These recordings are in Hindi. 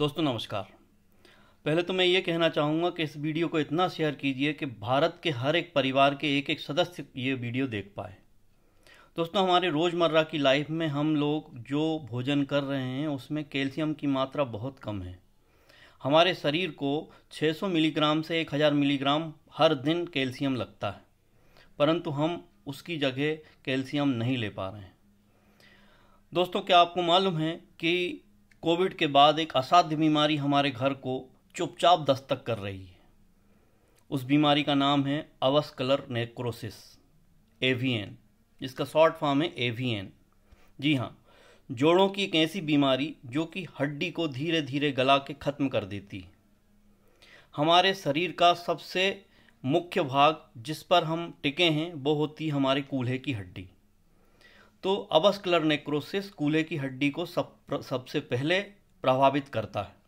दोस्तों नमस्कार पहले तो मैं ये कहना चाहूँगा कि इस वीडियो को इतना शेयर कीजिए कि भारत के हर एक परिवार के एक एक सदस्य ये वीडियो देख पाए दोस्तों हमारे रोज़मर्रा की लाइफ में हम लोग जो भोजन कर रहे हैं उसमें कैल्शियम की मात्रा बहुत कम है हमारे शरीर को 600 मिलीग्राम से 1000 मिलीग्राम हर दिन कैल्शियम लगता है परंतु हम उसकी जगह कैल्शियम नहीं ले पा रहे हैं दोस्तों क्या आपको मालूम है कि कोविड के बाद एक असाध्य बीमारी हमारे घर को चुपचाप दस्तक कर रही है उस बीमारी का नाम है अवस्कलर नेक्रोसिस एवीएन जिसका शॉर्ट फॉर्म है एवीएन जी हाँ जोड़ों की एक ऐसी बीमारी जो कि हड्डी को धीरे धीरे गला के ख़त्म कर देती है हमारे शरीर का सबसे मुख्य भाग जिस पर हम टिके हैं वो होती हमारे कूल्हे की हड्डी तो अवस्कलर नेक्रोसिस कूल्हे की हड्डी को सब सबसे पहले प्रभावित करता है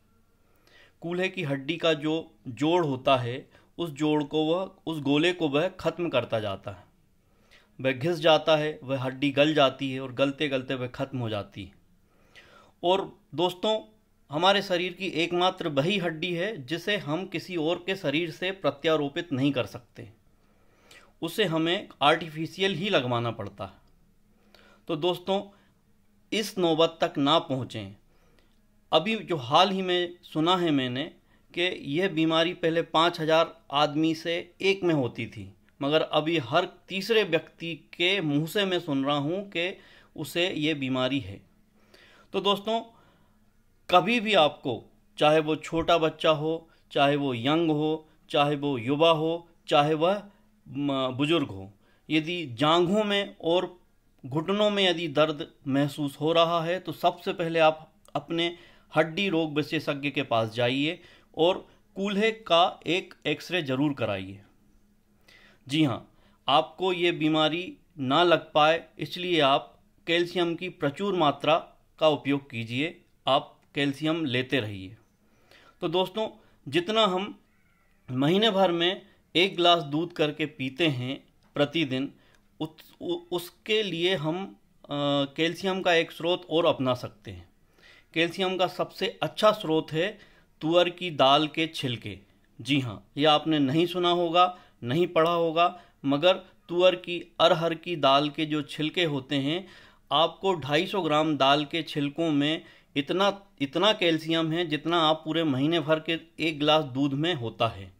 कूल्हे की हड्डी का जो जोड़ होता है उस जोड़ को वह उस गोले को वह खत्म करता जाता है वह घिस जाता है वह हड्डी गल जाती है और गलते गलते वह खत्म हो जाती है और दोस्तों हमारे शरीर की एकमात्र वही हड्डी है जिसे हम किसी और के शरीर से प्रत्यारोपित नहीं कर सकते उसे हमें आर्टिफिशियल ही लगवाना पड़ता है तो दोस्तों इस नौबत तक ना पहुँचें अभी जो हाल ही में सुना है मैंने कि यह बीमारी पहले पाँच हज़ार आदमी से एक में होती थी मगर अभी हर तीसरे व्यक्ति के मुंह से मैं सुन रहा हूँ कि उसे ये बीमारी है तो दोस्तों कभी भी आपको चाहे वो छोटा बच्चा हो चाहे वो यंग हो चाहे वो युवा हो चाहे वह बुज़ुर्ग हो यदि जांघों में और घुटनों में यदि दर्द महसूस हो रहा है तो सबसे पहले आप अपने हड्डी रोग विशेषज्ञ के पास जाइए और कूल्हे का एक एक्सरे जरूर कराइए जी हाँ आपको ये बीमारी ना लग पाए इसलिए आप कैल्शियम की प्रचुर मात्रा का उपयोग कीजिए आप कैल्शियम लेते रहिए तो दोस्तों जितना हम महीने भर में एक गिलास दूध करके पीते हैं प्रतिदिन उसके लिए हम कैल्शियम का एक स्रोत और अपना सकते हैं कैल्शियम का सबसे अच्छा स्रोत है तुअर की दाल के छिलके जी हाँ यह आपने नहीं सुना होगा नहीं पढ़ा होगा मगर तुअर की अरहर की दाल के जो छिलके होते हैं आपको 250 ग्राम दाल के छिलकों में इतना इतना कैल्शियम है जितना आप पूरे महीने भर के एक गिलास दूध में होता है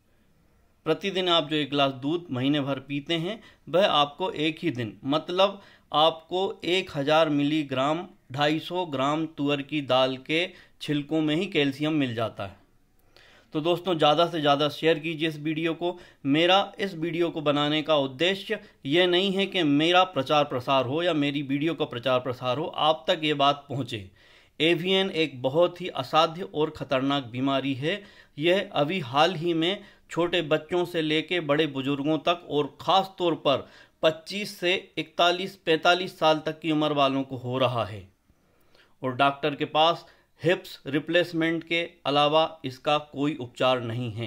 प्रतिदिन आप जो एक गिलास दूध महीने भर पीते हैं वह आपको एक ही दिन मतलब आपको एक हज़ार मिलीग्राम ढाई सौ ग्राम तुअर की दाल के छिलकों में ही कैल्शियम मिल जाता है तो दोस्तों ज़्यादा से ज़्यादा शेयर कीजिए इस वीडियो को मेरा इस वीडियो को बनाने का उद्देश्य ये नहीं है कि मेरा प्रचार प्रसार हो या मेरी वीडियो का प्रचार प्रसार हो आप तक ये बात पहुँचे एवियन एक बहुत ही असाध्य और ख़तरनाक बीमारी है यह अभी हाल ही में छोटे बच्चों से लेके बड़े बुजुर्गों तक और ख़ास तौर पर 25 से 41 45 साल तक की उम्र वालों को हो रहा है और डॉक्टर के पास हिप्स रिप्लेसमेंट के अलावा इसका कोई उपचार नहीं है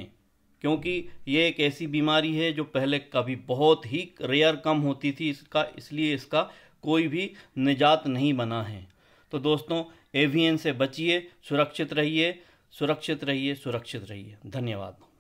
क्योंकि ये एक ऐसी बीमारी है जो पहले कभी बहुत ही रेयर कम होती थी इसका इसलिए इसका कोई भी निजात नहीं बना है तो दोस्तों एवियन से बचिए सुरक्षित रहिए सुरक्षित रहिए सुरक्षित रहिए धन्यवाद